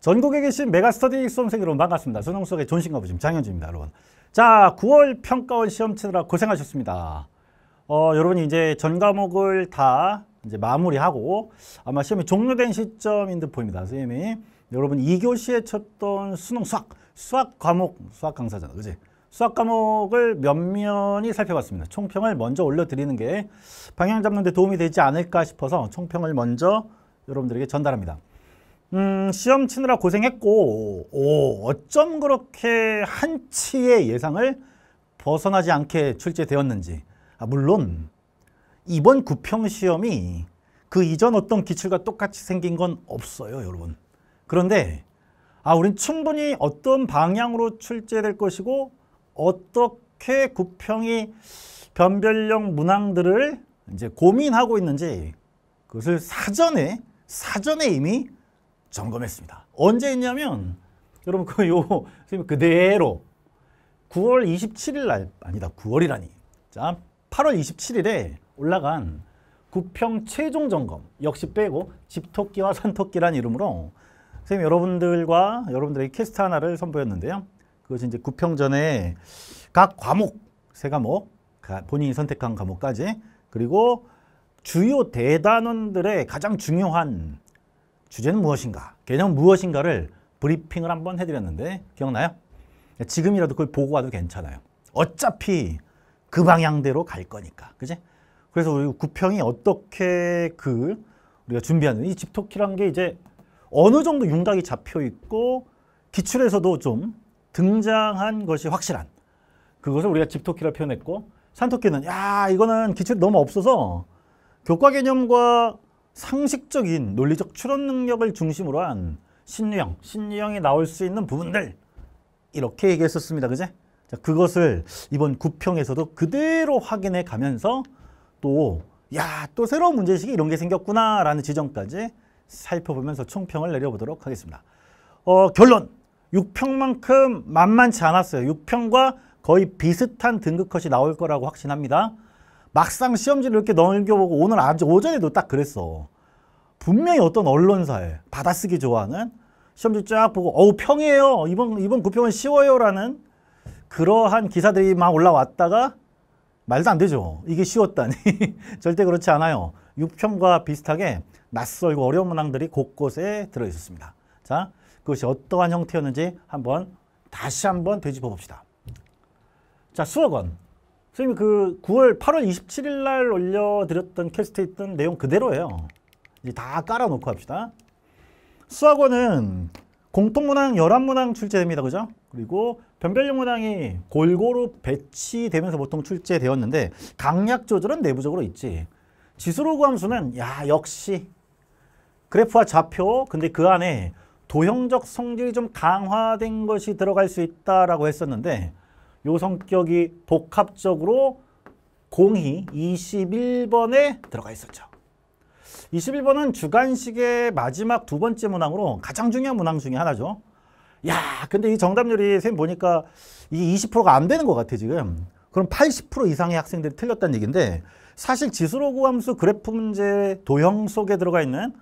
전국에 계신 메가스터디 수험생 여러분 반갑습니다. 수능 속의 존신가 부심 장현주입니다. 여러분. 자, 9월 평가원 시험 치느라 고생하셨습니다. 어, 여러분이 이제 전 과목을 다 이제 마무리하고 아마 시험이 종료된 시점인 듯 보입니다. 선생님이 여러분 2교시에 쳤던 수능 수학, 수학 과목, 수학 강사잖아. 그지 수학 과목을 면면히 살펴봤습니다. 총평을 먼저 올려드리는 게 방향 잡는 데 도움이 되지 않을까 싶어서 총평을 먼저 여러분들에게 전달합니다. 음, 시험 치느라 고생했고, 오, 어쩜 그렇게 한치의 예상을 벗어나지 않게 출제되었는지. 아, 물론, 이번 구평 시험이 그 이전 어떤 기출과 똑같이 생긴 건 없어요, 여러분. 그런데, 아, 우린 충분히 어떤 방향으로 출제될 것이고, 어떻게 구평이 변별력 문항들을 이제 고민하고 있는지, 그것을 사전에, 사전에 이미 점검했습니다. 언제 했냐면 여러분 그요 그대로 9월 27일 날 아니다 9월이라니 자 8월 27일에 올라간 구평 최종 점검 역시 빼고 집토끼와 산토끼란 이름으로 선생님 여러분들과 여러분들의 캐스트 하나를 선보였는데요. 그것이 이제 구평 전에 각 과목 세 과목 본인이 선택한 과목까지 그리고 주요 대단원들의 가장 중요한 주제는 무엇인가, 개념 무엇인가를 브리핑을 한번 해드렸는데 기억나요? 지금이라도 그걸 보고 가도 괜찮아요. 어차피 그 방향대로 갈 거니까, 그지? 그래서 우리 구평이 어떻게 그 우리가 준비하는 이 집토끼란 게 이제 어느 정도 윤곽이 잡혀 있고 기출에서도 좀 등장한 것이 확실한 그것을 우리가 집토끼라 표현했고 산토끼는 야 이거는 기출이 너무 없어서 교과 개념과 상식적인 논리적 추론 능력을 중심으로 한 신유형, 신유형이 나올 수 있는 부분들 이렇게 얘기했었습니다. 그제? 자, 그것을 이번 구평에서도 그대로 확인해 가면서 또 야, 또 새로운 문제식이 이런 게 생겼구나라는 지점까지 살펴보면서 총평을 내려보도록 하겠습니다. 어, 결론! 6평만큼 만만치 않았어요. 6평과 거의 비슷한 등급컷이 나올 거라고 확신합니다. 막상 시험지를 이렇게 넘겨보고 오늘 아주 오전에도 딱 그랬어. 분명히 어떤 언론사에 받아쓰기 좋아하는 시험지 쫙 보고 어우 평이에요. 이번 이번 구평은 쉬워요라는 그러한 기사들이 막 올라왔다가 말도 안 되죠. 이게 쉬웠다니. 절대 그렇지 않아요. 6평과 비슷하게 낯설고 어려운 문항들이 곳곳에 들어있었습니다. 자, 그것이 어떠한 형태였는지 한번 다시 한번 되짚어 봅시다. 자, 수억 원. 선생님 그 9월 8월 27일 날 올려드렸던 캐스트 에 있던 내용 그대로예요. 이제 다 깔아놓고 합시다. 수학원은 공통문항 11문항 출제됩니다. 그죠? 그리고 변별력 문항이 골고루 배치되면서 보통 출제되었는데 강약 조절은 내부적으로 있지. 지수로 구함수는 야 역시 그래프와 좌표 근데 그 안에 도형적 성질이 좀 강화된 것이 들어갈 수 있다라고 했었는데 요 성격이 복합적으로 공이 21번에 들어가 있었죠. 21번은 주간식의 마지막 두 번째 문항으로 가장 중요한 문항 중에 하나죠. 야, 근데 이 정답률이 쌤 보니까 이 20%가 안 되는 것 같아 지금. 그럼 80% 이상의 학생들이 틀렸다는 얘기인데 사실 지수로 그함수 그래프 문제 도형 속에 들어가 있는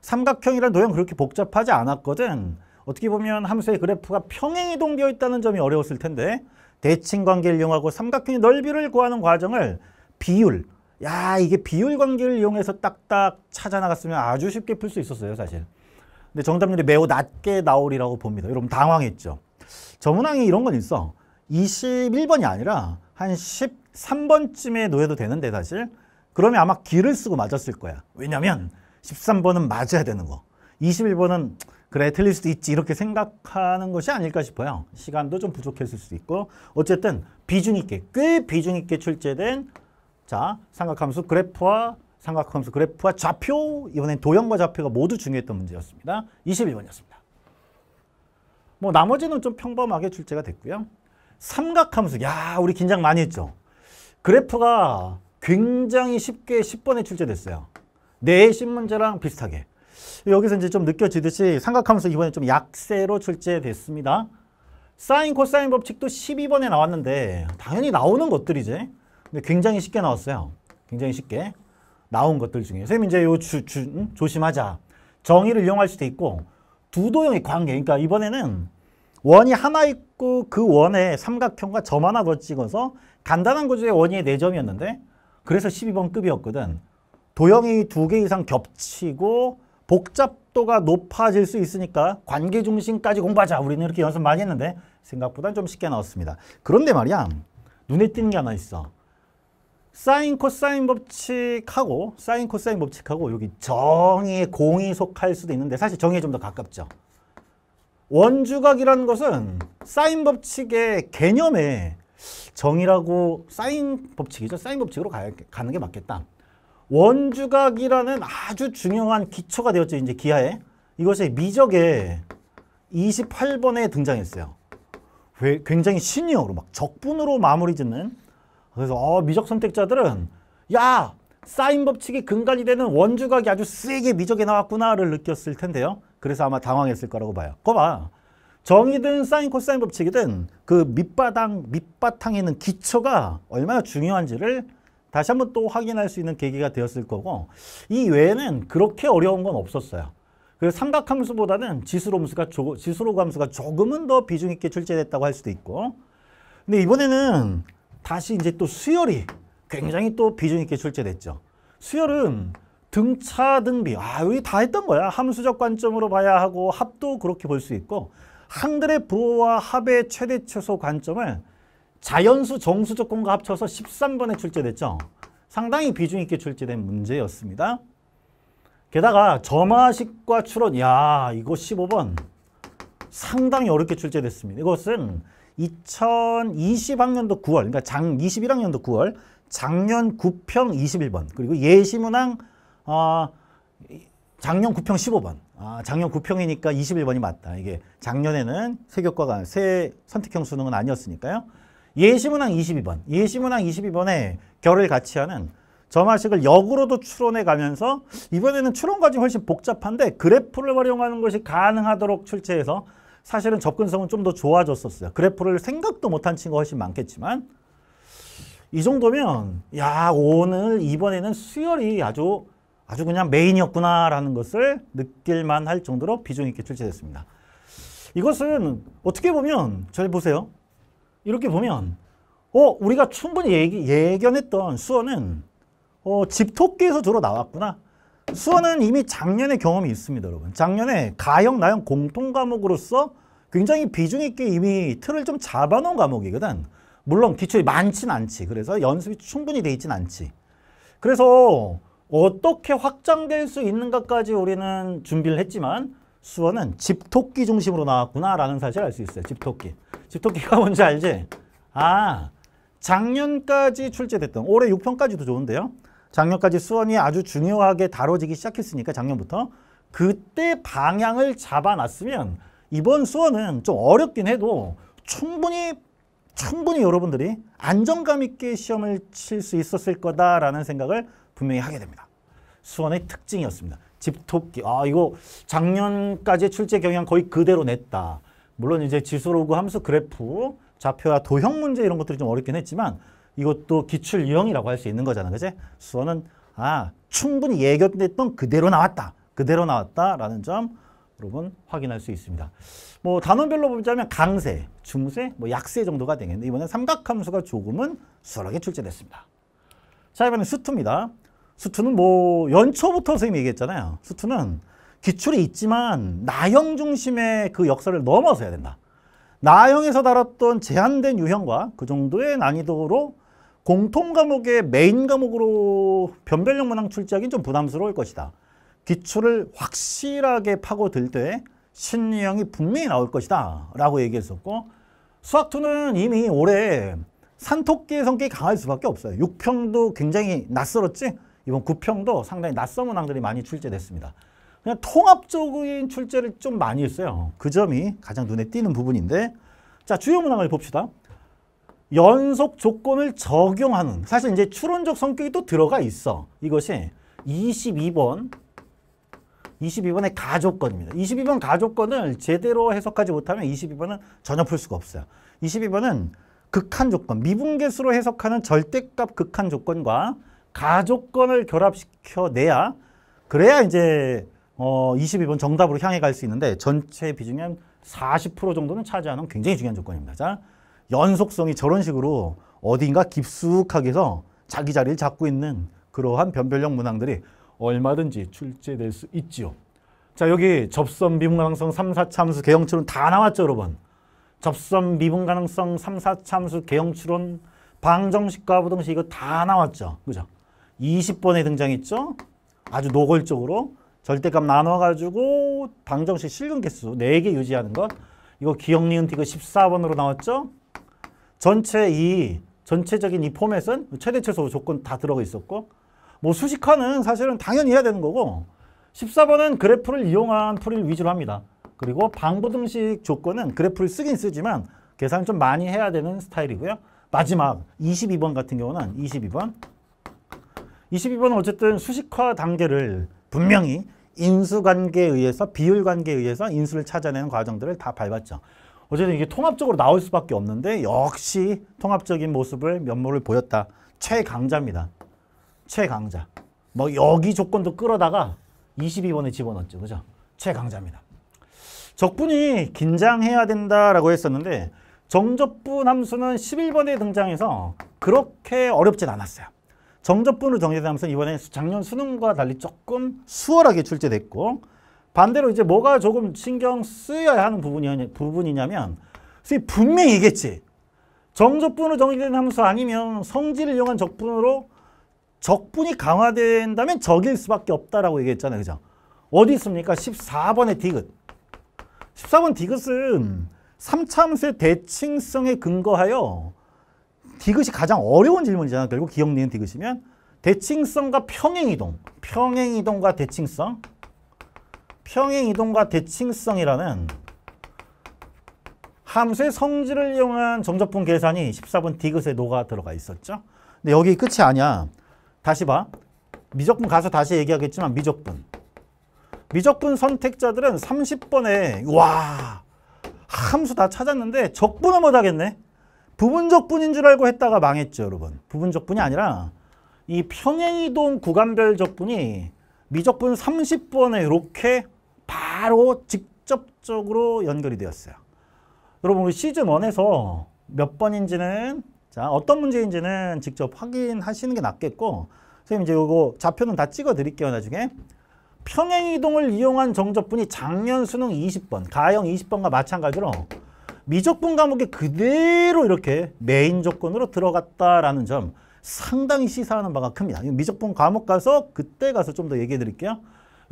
삼각형이란 도형 그렇게 복잡하지 않았거든. 어떻게 보면 함수의 그래프가 평행이동되어 있다는 점이 어려웠을 텐데 대칭 관계를 이용하고 삼각형의 넓이를 구하는 과정을 비율, 야 이게 비율 관계를 이용해서 딱딱 찾아 나갔으면 아주 쉽게 풀 수 있었어요 사실. 근데 정답률이 매우 낮게 나오리라고 봅니다. 여러분 당황했죠? 저문항이 이런 건 있어. 21번이 아니라 한 13번쯤에 놓여도 되는데 사실 그러면 아마 길을 쓰고 맞았을 거야. 왜냐면 13번은 맞아야 되는 거. 21번은 그래 틀릴 수도 있지 이렇게 생각하는 것이 아닐까 싶어요. 시간도 좀 부족했을 수도 있고 어쨌든 비중 있게 꽤 비중 있게 출제된 자 삼각함수 그래프와 삼각함수 그래프와 좌표 이번엔 도형과 좌표가 모두 중요했던 문제였습니다. 21번이었습니다. 뭐 나머지는 좀 평범하게 출제가 됐고요. 삼각함수 야 우리 긴장 많이 했죠. 그래프가 굉장히 쉽게 10번에 출제됐어요. 내신 네, 문제랑 비슷하게 여기서 이제 좀 느껴지듯이 삼각함수 이번에 좀 약세로 출제됐습니다. 사인 코사인 법칙도 12번에 나왔는데 당연히 나오는 것들이지. 근데 굉장히 쉽게 나왔어요. 굉장히 쉽게 나온 것들 중에 선생님 이제 요 주, 주, 음? 조심하자. 정의를 이용할 수도 있고 두 도형의 관계. 그러니까 이번에는 원이 하나 있고 그 원에 삼각형과 점 하나 더 찍어서 간단한 구조의 원이 4점이었는데 그래서 12번 급이었거든. 도형이 두 개 이상 겹치고 복잡도가 높아질 수 있으니까 관계 중심까지 공부하자. 우리는 이렇게 연습 많이 했는데 생각보다 좀 쉽게 나왔습니다. 그런데 말이야 눈에 띄는 게 하나 있어. 사인 코사인 법칙하고 사인 코사인 법칙하고 여기 정의 공이 속할 수도 있는데 사실 정의에 좀 더 가깝죠. 원주각이라는 것은 사인 법칙의 개념에 정의라고 사인 법칙이죠. 사인 법칙으로 가, 가는 게 맞겠다. 원주각이라는 아주 중요한 기초가 되었죠. 이제 기하에. 이것이 미적에 28번에 등장했어요. 굉장히 신이어로 막 적분으로 마무리 짓는 그래서 어, 미적 선택자들은 야 사인 법칙이 근간이 되는 원주각이 아주 세게 미적에 나왔구나를 느꼈을 텐데요. 그래서 아마 당황했을 거라고 봐요. 거 봐. 정이든 사인 코사인 법칙이든 그 밑바닥 밑바탕에 있는 기초가 얼마나 중요한지를 다시 한번 또 확인할 수 있는 계기가 되었을 거고 이 외에는 그렇게 어려운 건 없었어요. 그래서 삼각함수보다는 지수로함수가 지수로 조금은 더 비중 있게 출제됐다고 할 수도 있고 근데 이번에는 다시 이제 또 수열이 굉장히 또 비중 있게 출제됐죠. 수열은 등차 등비 아 여기 다 했던 거야. 함수적 관점으로 봐야 하고 합도 그렇게 볼 수 있고 한글의 부호와 합의 최대 최소 관점을 자연수 정수 조건과 합쳐서 13번에 출제됐죠. 상당히 비중 있게 출제된 문제였습니다. 게다가 점화식과 추론, 야 이거 15번 상당히 어렵게 출제됐습니다. 이것은 2020학년도 9월, 그러니까 장 21학년도 9월 작년 9평 21번 그리고 예시문항 어, 작년 9평 15번 아, 작년 9평이니까 21번이 맞다. 이게 작년에는 세 교과가 세 선택형 수능은 아니었으니까요. 예시문항 22번. 예시문항 22번에 결을 같이 하는 점화식을 역으로도 추론해 가면서 이번에는 추론까지 훨씬 복잡한데 그래프를 활용하는 것이 가능하도록 출제해서 사실은 접근성은 좀 더 좋아졌었어요. 그래프를 생각도 못한 친구가 훨씬 많겠지만 이 정도면 야 오늘 이번에는 수열이 아주 아주 그냥 메인이었구나라는 것을 느낄만 할 정도로 비중 있게 출제됐습니다. 이것은 어떻게 보면 잘 보세요. 이렇게 보면 어, 우리가 충분히 예기, 예견했던 수원은 어, 집토끼에서 주로 나왔구나. 수원은 이미 작년에 경험이 있습니다, 여러분. 작년에 가형, 나형 공통 과목으로서 굉장히 비중 있게 이미 틀을 좀 잡아놓은 과목이거든. 물론 기출이 많진 않지. 그래서 연습이 충분히 돼 있진 않지. 그래서 어떻게 확장될 수 있는가까지 우리는 준비를 했지만 수원은 집토끼 중심으로 나왔구나라는 사실을 알 수 있어요. 집토끼. 집토끼가 뭔지 알지? 아, 작년까지 출제됐던, 올해 6편까지도 좋은데요. 작년까지 수원이 아주 중요하게 다뤄지기 시작했으니까 작년부터 그때 방향을 잡아놨으면 이번 수원은 좀 어렵긴 해도 충분히 충분히 여러분들이 안정감 있게 시험을 칠 수 있었을 거다라는 생각을 분명히 하게 됩니다. 수원의 특징이었습니다. 집토끼. 아, 이거 작년까지 출제 경향 거의 그대로 냈다. 물론 이제 지수로그 함수 그래프, 좌표와 도형 문제 이런 것들이 좀 어렵긴 했지만 이것도 기출 유형이라고 할 수 있는 거잖아. 그지? 수원은 아, 충분히 예견됐던 그대로 나왔다. 그대로 나왔다라는 점 여러분 확인할 수 있습니다. 뭐 단원별로 보자면 강세, 중세, 뭐 약세 정도가 되겠는데 이번에 삼각함수가 조금은 수월하게 출제됐습니다. 자, 이번엔 수투입니다. 수투는 뭐 연초부터 선생님이 얘기했잖아요. 수투는 기출이 있지만 나형 중심의 그 역사를 넘어서야 된다. 나형에서 다뤘던 제한된 유형과 그 정도의 난이도로 공통 과목의 메인 과목으로 변별력 문항 출제하기는 좀 부담스러울 것이다. 기출을 확실하게 파고들 때 신유형이 분명히 나올 것이다 라고 얘기했었고 수학2는 이미 올해 산토끼의 성격이 강할 수밖에 없어요. 6평도 굉장히 낯설었지 이번 9평도 상당히 낯선 문항들이 많이 출제됐습니다. 그냥 통합적인 출제를 좀 많이 했어요. 그 점이 가장 눈에 띄는 부분인데 자 주요 문항을 봅시다. 연속 조건을 적용하는 사실 이제 추론적 성격이 또 들어가 있어. 이것이 22번 22번의 가조건입니다. 22번 가조건을 제대로 해석하지 못하면 22번은 전혀 풀 수가 없어요. 22번은 극한 조건, 미분계수로 해석하는 절대값 극한 조건과 가족권을 결합시켜 내야 그래야 이제 어 22번 정답으로 향해 갈 수 있는데 전체 비중의 한40% 정도는 차지하는 굉장히 중요한 조건입니다. 자, 연속성이 저런 식으로 어딘가 깊숙하게 해서 자기 자리를 잡고 있는 그러한 변별력 문항들이 얼마든지 출제될 수 있지요. 자 여기 접선 미분 가능성 3, 4참수 개형추론 다 나왔죠 여러분. 접선 미분 가능성 3, 4참수 개형추론 방정식과 부등식 이거 다 나왔죠. 그죠? 20번에 등장했죠. 아주 노골적으로 절대값 나눠가지고 방정식 실근 개수 4개 유지하는 것. 이거 기억, 니은, 티그 14번으로 나왔죠. 전체 이 전체적인 이 포맷은 최대 최소 조건 다 들어가 있었고 뭐 수식화는 사실은 당연히 해야 되는 거고 14번은 그래프를 이용한 풀이를 위주로 합니다. 그리고 방부등식 조건은 그래프를 쓰긴 쓰지만 계산을 좀 많이 해야 되는 스타일이고요. 마지막 22번 같은 경우는 22번 22번은 어쨌든 수식화 단계를 분명히 인수관계에 의해서 비율관계에 의해서 인수를 찾아내는 과정들을 다 밟았죠. 어쨌든 이게 통합적으로 나올 수밖에 없는데 역시 통합적인 모습을 면모를 보였다. 최강자입니다. 최강자. 뭐 여기 조건도 끌어다가 22번에 집어넣었죠. 그죠? 최강자입니다. 적분이 긴장해야 된다라고 했었는데 정적분 함수는 11번에 등장해서 그렇게 어렵진 않았어요. 정접분을로 정제되면서 이번에 작년 수능과 달리 조금 수월하게 출제됐고 반대로 이제 뭐가 조금 신경 쓰여야 하는 부분이, 냐면 선생님 분명히 얘기했지. 정접분을 정의된 함수 아니면 성질을 이용한 적분으로 적분이 강화된다면 적일 수밖에 없다라고 얘기했잖아요. 그죠? 어디 있습니까? 14번의 디귿. 14번 디귿은 3차함수의 대칭성에 근거하여 디귿이 가장 어려운 질문이잖아. 결국 기억 니는 디귿이면 대칭성과 평행이동, 평행이동과 대칭성, 평행이동과 대칭성이라는 함수의 성질을 이용한 정적분 계산이 14번 디귿에 녹아 들어가 있었죠. 근데 여기 끝이 아니야. 다시 봐. 미적분 가서 다시 얘기하겠지만 미적분. 미적분 선택자들은 30번에 와 함수 다 찾았는데 적분을 못하겠네. 부분적분인 줄 알고 했다가 망했죠, 여러분. 부분적분이 아니라 이 평행이동 구간별 적분이 미적분 30번에 이렇게 바로 직접적으로 연결이 되었어요. 여러분 우리 시즌 1에서 몇 번인지는 자 어떤 문제인지는 직접 확인하시는 게 낫겠고 선생님 이제 이거 좌표는 다 찍어 드릴게요 나중에 평행이동을 이용한 정적분이 작년 수능 20번 가형 20번과 마찬가지로 미적분 과목에 그대로 이렇게 메인 조건으로 들어갔다라는 점 상당히 시사하는 바가 큽니다. 미적분 과목 가서 그때 가서 좀 더 얘기해 드릴게요.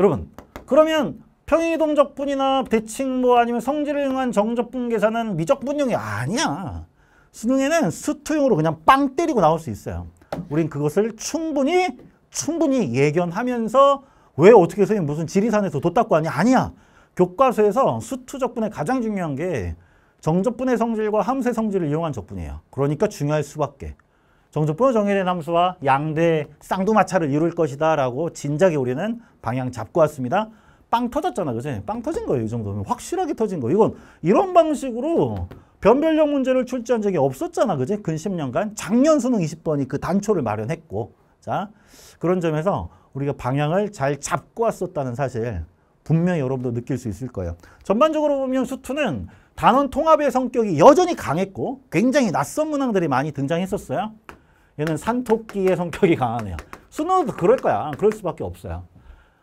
여러분 그러면 평행이동적분이나 대칭 뭐 아니면 성질을 이용한 정적분 계산은 미적분형이 아니야. 수능에는 수투형으로 그냥 빵 때리고 나올 수 있어요. 우린 그것을 충분히 충분히 예견하면서 왜 어떻게 선생 무슨 지리산에서 돗닦고 하냐? 아니야. 교과서에서 수투적분의 가장 중요한 게 정적분의 성질과 함수의 성질을 이용한 적분이에요. 그러니까 중요할 수밖에. 정적분의 정의된 함수와 양대 쌍두마차를 이룰 것이다 라고 진작에 우리는 방향 잡고 왔습니다. 빵 터졌잖아, 그지? 빵 터진 거예요, 이 정도면. 확실하게 터진 거. 이건 이런 방식으로 변별력 문제를 출제한 적이 없었잖아, 그지? 근 10년간. 작년 수능 20번이 그 단초를 마련했고. 자, 그런 점에서 우리가 방향을 잘 잡고 왔었다는 사실 분명히 여러분도 느낄 수 있을 거예요. 전반적으로 보면 수투는 단원 통합의 성격이 여전히 강했고 굉장히 낯선 문항들이 많이 등장했었어요. 얘는 산토끼의 성격이 강하네요. 수능도 그럴 거야. 그럴 수밖에 없어요.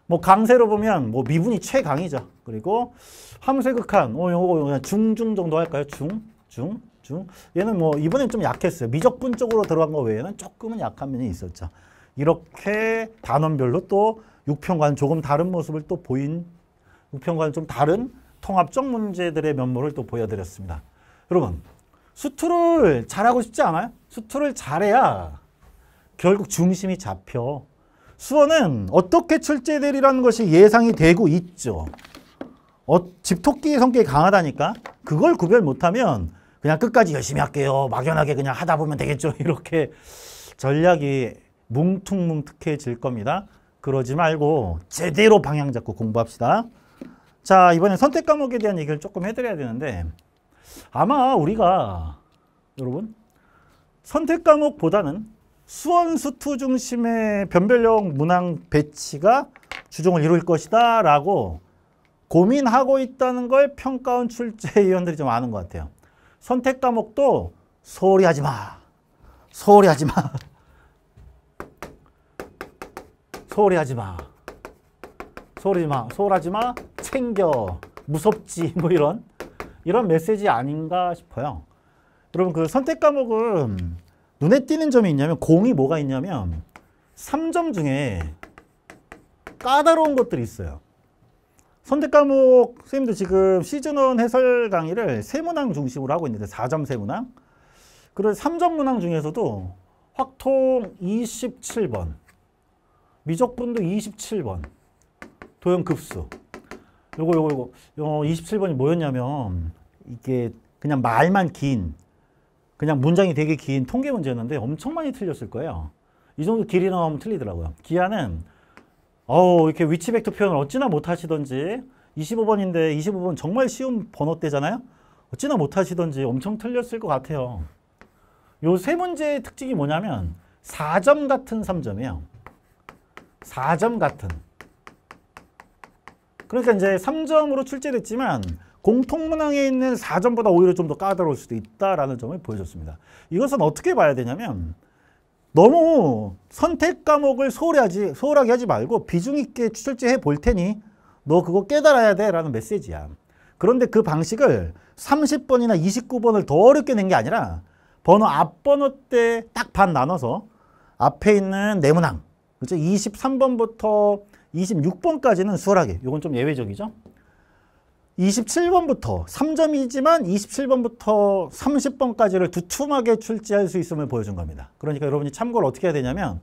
뭐 강세로 보면 뭐 미분이 최강이죠. 그리고 함수극한 어 요거 어, 어, 그냥 중중 정도 할까요? 중, 중, 중. 얘는 뭐 이번엔 좀 약했어요. 미적분 쪽으로 들어간 거 외에는 조금은 약한 면이 있었죠. 이렇게 단원별로 또 6평과는 조금 다른 모습을 또 보인 6평과는 좀 다른 통합적 문제들의 면모를 또 보여드렸습니다. 여러분 수투를 잘하고 싶지 않아요? 수투를 잘해야 결국 중심이 잡혀 수원은 어떻게 출제되리라는 것이 예상이 되고 있죠. 어, 집토끼 성격이 강하다니까 그걸 구별 못하면 그냥 끝까지 열심히 할게요. 막연하게 그냥 하다 보면 되겠죠. 이렇게 전략이 뭉퉁뭉툭해질 겁니다. 그러지 말고 제대로 방향 잡고 공부합시다. 자, 이번에 선택 과목에 대한 얘기를 조금 해드려야 되는데 아마 우리가 여러분 선택 과목보다는 수원 수투 중심의 변별력 문항 배치가 주종을 이룰 것이다 라고 고민하고 있다는 걸 평가원 출제위원들이 좀 아는 것 같아요. 선택 과목도 소홀히 하지 마. 소홀히 하지 마. 소홀히 하지 마. 소홀하지 마, 소홀하지 마, 챙겨, 무섭지 뭐 이런 이런 메시지 아닌가 싶어요. 여러분 그 선택 과목은 눈에 띄는 점이 있냐면 공이 뭐가 있냐면 3점 중에 까다로운 것들이 있어요. 선택 과목 선생님도 지금 시즌원 해설 강의를 세문항 중심으로 하고 있는데 4점 세문항 그런 3점 문항 중에서도 확통 27번 미적분도 27번 도형 급수. 요거 요거 요거. 요 27번이 뭐였냐면 이게 그냥 말만 긴 그냥 문장이 되게 긴 통계 문제였는데 엄청 많이 틀렸을 거예요. 이 정도 길이 나오면 틀리더라고요. 기아는 어우 이렇게 위치 벡터 표현을 어찌나 못하시던지 25번인데 25번 정말 쉬운 번호때잖아요 어찌나 못하시던지 엄청 틀렸을 것 같아요. 요 세 문제의 특징이 뭐냐면 4점 같은 3점이에요. 4점 같은. 그러니까 이제 3점으로 출제됐지만 공통문항에 있는 4점보다 오히려 좀 더 까다로울 수도 있다라는 점을 보여줬습니다. 이것은 어떻게 봐야 되냐면 너무 선택 과목을 소홀하지, 소홀하게 하지 말고 비중 있게 출제해 볼 테니 너 그거 깨달아야 돼 라는 메시지야. 그런데 그 방식을 30번이나 29번을 더 어렵게 낸 게 아니라 번호 앞번호 때 딱 반 나눠서 앞에 있는 네문항 그렇죠? 23번부터 26번까지는 수월하게. 이건 좀 예외적이죠. 27번부터 3점이지만 27번부터 30번까지를 두툼하게 출제할 수 있음을 보여준 겁니다. 그러니까 여러분이 참고를 어떻게 해야 되냐면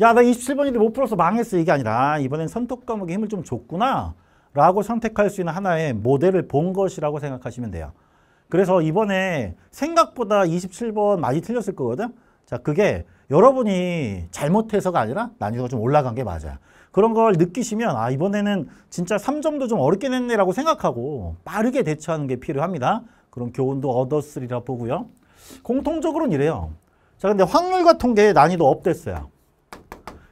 야나 27번인데 못 풀어서 망했어 이게 아니라 이번엔 선택 과목에 힘을 좀 줬구나 라고 선택할 수 있는 하나의 모델을 본 것이라고 생각하시면 돼요. 그래서 이번에 생각보다 27번 많이 틀렸을 거거든. 자, 그게 여러분이 잘못해서가 아니라 난이도가 좀 올라간 게 맞아요. 그런 걸 느끼시면 아 이번에는 진짜 3점도 좀 어렵게 냈네라고 생각하고 빠르게 대처하는 게 필요합니다. 그런 교훈도 얻었으리라 보고요. 공통적으로는 이래요. 자 근데 확률과 통계의 난이도 업됐어요.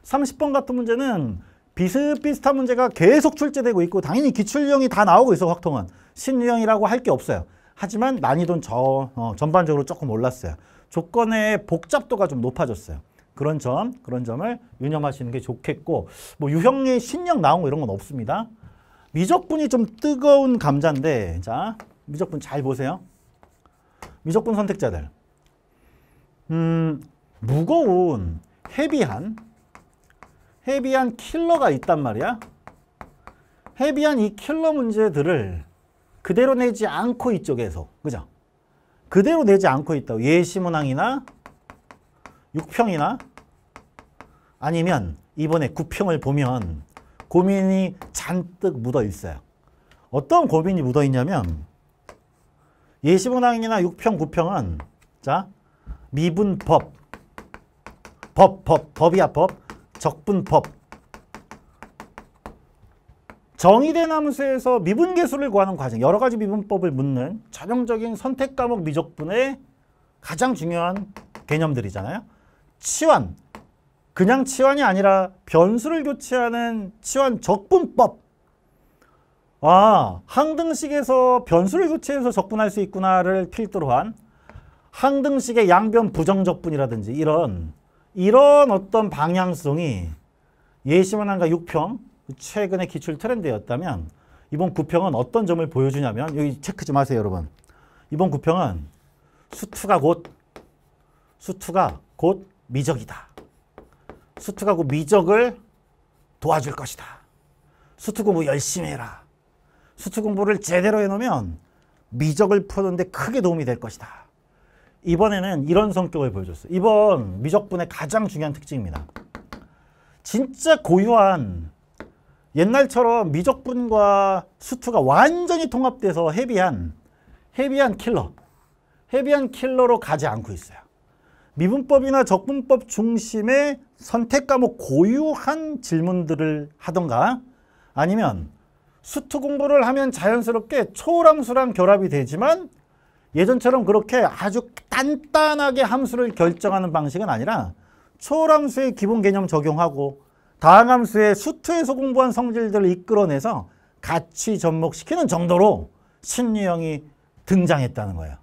30번 같은 문제는 비슷비슷한 문제가 계속 출제되고 있고 당연히 기출형이 다 나오고 있어 확통은. 신유형이라고 할 게 없어요. 하지만 난이도는 저, 어, 전반적으로 조금 올랐어요. 조건의 복잡도가 좀 높아졌어요. 그런 점, 그런 점을 유념하시는 게 좋겠고 뭐 유형리, 신형 나온 거 이런 건 없습니다. 미적분이 좀 뜨거운 감자인데 자, 미적분 잘 보세요. 미적분 선택자들. 음, 무거운, 헤비한, 헤비한 킬러가 있단 말이야. 헤비한 이 킬러 문제들을 그대로 내지 않고 이쪽에서, 그죠? 그대로 되지 않고 있다고. 예시문항이나 6평이나 아니면 이번에 9평을 보면 고민이 잔뜩 묻어 있어요. 어떤 고민이 묻어 있냐면 예시문항이나 6평, 9평은 자 미분법, 법, 법, 법이야 법, 적분법, 정의된 함수에서 미분 계수를 구하는 과정, 여러 가지 미분법을 묻는 전형적인 선택 과목 미적분의 가장 중요한 개념들이잖아요. 치환, 그냥 치환이 아니라 변수를 교체하는 치환 적분법. 아, 항등식에서 변수를 교체해서 적분할 수 있구나를 필두로 한 항등식의 양변 부정적분이라든지 이런 이런 어떤 방향성이 예시문 한가 6평 최근의 기출 트렌드였다면 이번 구평은 어떤 점을 보여주냐면 여기 체크 좀 하세요 여러분. 이번 구평은 수투가 곧 수투가 곧 미적이다. 수투가 곧 미적을 도와줄 것이다. 수투 공부 열심히 해라. 수투 공부를 제대로 해놓으면 미적을 푸는데 크게 도움이 될 것이다. 이번에는 이런 성격을 보여줬어요. 이번 미적분의 가장 중요한 특징입니다. 진짜 고유한 옛날처럼 미적분과 수트가 완전히 통합돼서 헤비한 헤비한 킬러 헤비한 킬러로 가지 않고 있어요. 미분법이나 적분법 중심의 선택 과목 고유한 질문들을 하던가 아니면 수트 공부를 하면 자연스럽게 초함수랑 결합이 되지만 예전처럼 그렇게 아주 단단하게 함수를 결정하는 방식은 아니라 초함수의 기본 개념 적용하고 다항함수의 수트에서 공부한 성질들을 이끌어내서 같이 접목시키는 정도로 신유형이 등장했다는 거예요.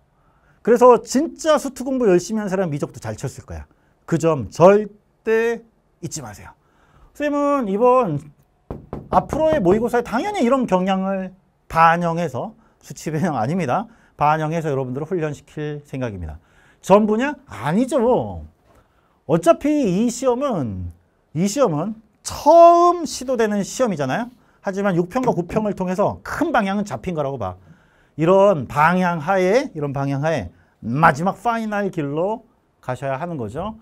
그래서 진짜 수트 공부 열심히 한 사람 미적도 잘 쳤을 거야. 그 점 절대 잊지 마세요. 선생님은 이번 앞으로의 모의고사에 당연히 이런 경향을 반영해서 수치 배영 아닙니다. 반영해서 여러분들을 훈련시킬 생각입니다. 전부냐? 아니죠. 어차피 이 시험은 이 시험은 처음 시도되는 시험이잖아요. 하지만 6평과 9평을 통해서 큰 방향은 잡힌 거라고 봐. 이런 방향 하에 이런 방향 하에 마지막 파이널 길로 가셔야 하는 거죠.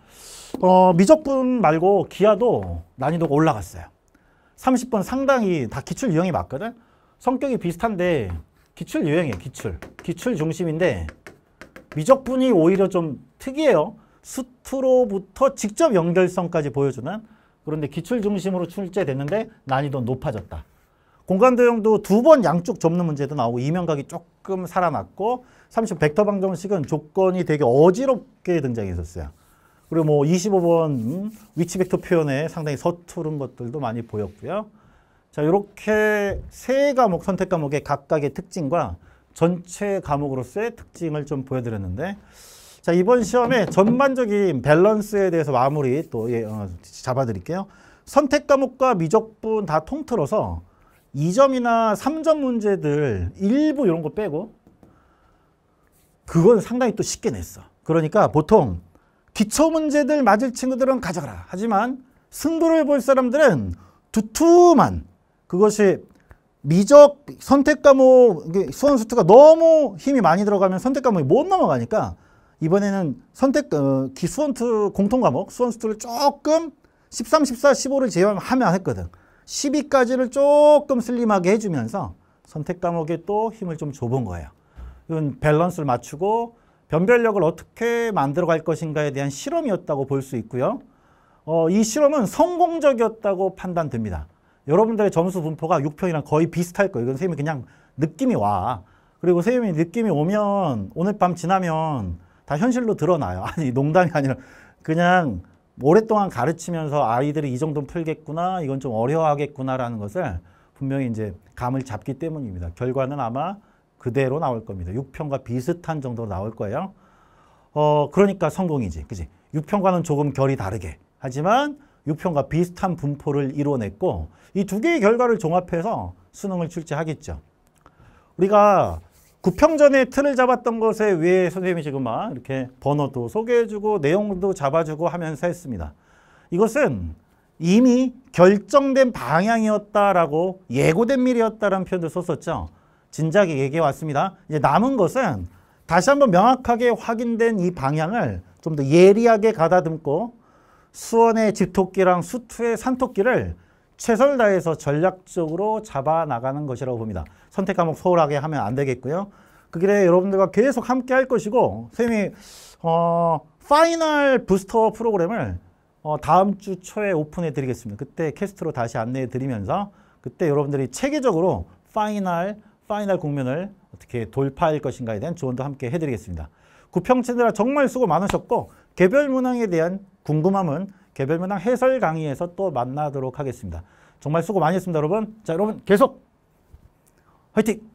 어, 미적분 말고 기아도 난이도가 올라갔어요. 30번 상당히 다 기출 유형이 맞거든. 성격이 비슷한데 기출 유형이에요. 기출. 기출 중심인데 미적분이 오히려 좀 특이해요. 수트로부터 직접 연결성까지 보여주는 그런데 기출 중심으로 출제됐는데 난이도 높아졌다. 공간 도형도 두 번 양쪽 접는 문제도 나오고 이면각이 조금 살아났고 30 벡터 방정식은 조건이 되게 어지럽게 등장했었어요. 그리고 뭐 25번 음, 위치 벡터 표현에 상당히 서투른 것들도 많이 보였고요. 자, 이렇게 세 과목 선택 과목의 각각의 특징과 전체 과목으로서의 특징을 좀 보여드렸는데 자 이번 시험에 전반적인 밸런스에 대해서 마무리 또 예, 어, 잡아드릴게요. 선택 과목과 미적분 다 통틀어서 2점이나 3점 문제들 일부 이런 거 빼고 그건 상당히 또 쉽게 냈어. 그러니까 보통 기초 문제들 맞을 친구들은 가져가라. 하지만 승부를 볼 사람들은 두툼한 그것이 미적 선택 과목 수원수트가 너무 힘이 많이 들어가면 선택 과목이 못 넘어가니까 이번에는 선택 어, 기수원투 공통 과목 수원수투를 조금 13, 14, 15를 제외하면 했거든. 12까지를 조금 슬림하게 해주면서 선택 과목에 또 힘을 좀 줘본 거예요. 이건 밸런스를 맞추고 변별력을 어떻게 만들어갈 것인가에 대한 실험이었다고 볼 수 있고요. 어, 이 실험은 성공적이었다고 판단됩니다. 여러분들의 점수 분포가 6평이랑 거의 비슷할 거예요. 이건 선생님이 그냥 느낌이 와. 그리고 선생님이 느낌이 오면 오늘 밤 지나면 다 현실로 드러나요. 아니 농담이 아니라 그냥 오랫동안 가르치면서 아이들이 이 정도는 풀겠구나 이건 좀 어려워하겠구나라는 것을 분명히 이제 감을 잡기 때문입니다. 결과는 아마 그대로 나올 겁니다. 6평과 비슷한 정도로 나올 거예요. 어 그러니까 성공이지. 그지 6평과는 조금 결이 다르게 하지만 6평과 비슷한 분포를 이뤄냈고 이 두 개의 결과를 종합해서 수능을 출제하겠죠. 우리가 구평전에 틀을 잡았던 것에 왜 선생님이 지금 막 이렇게 번호도 소개해주고 내용도 잡아주고 하면서 했습니다. 이것은 이미 결정된 방향이었다라고 예고된 미래였다라는 표현을 썼었죠. 진작에 얘기해 왔습니다. 이제 남은 것은 다시 한번 명확하게 확인된 이 방향을 좀 더 예리하게 가다듬고 수원의 집토끼랑 수투의 산토끼를 최선을 다해서 전략적으로 잡아 나가는 것이라고 봅니다. 선택 과목 소홀하게 하면 안 되겠고요. 그 길에 여러분들과 계속 함께 할 것이고 선생님이 어, 파이널 부스터 프로그램을 어, 다음 주 초에 오픈해 드리겠습니다. 그때 캐스트로 다시 안내해 드리면서 그때 여러분들이 체계적으로 파이널 파이널 공면을 어떻게 돌파할 것인가에 대한 조언도 함께 해드리겠습니다. 구평 채널 정말 수고 많으셨고 개별 문항에 대한 궁금함은 개별문항 해설 강의에서 또 만나도록 하겠습니다. 정말 수고 많이 했습니다, 여러분. 자, 여러분 계속 화이팅!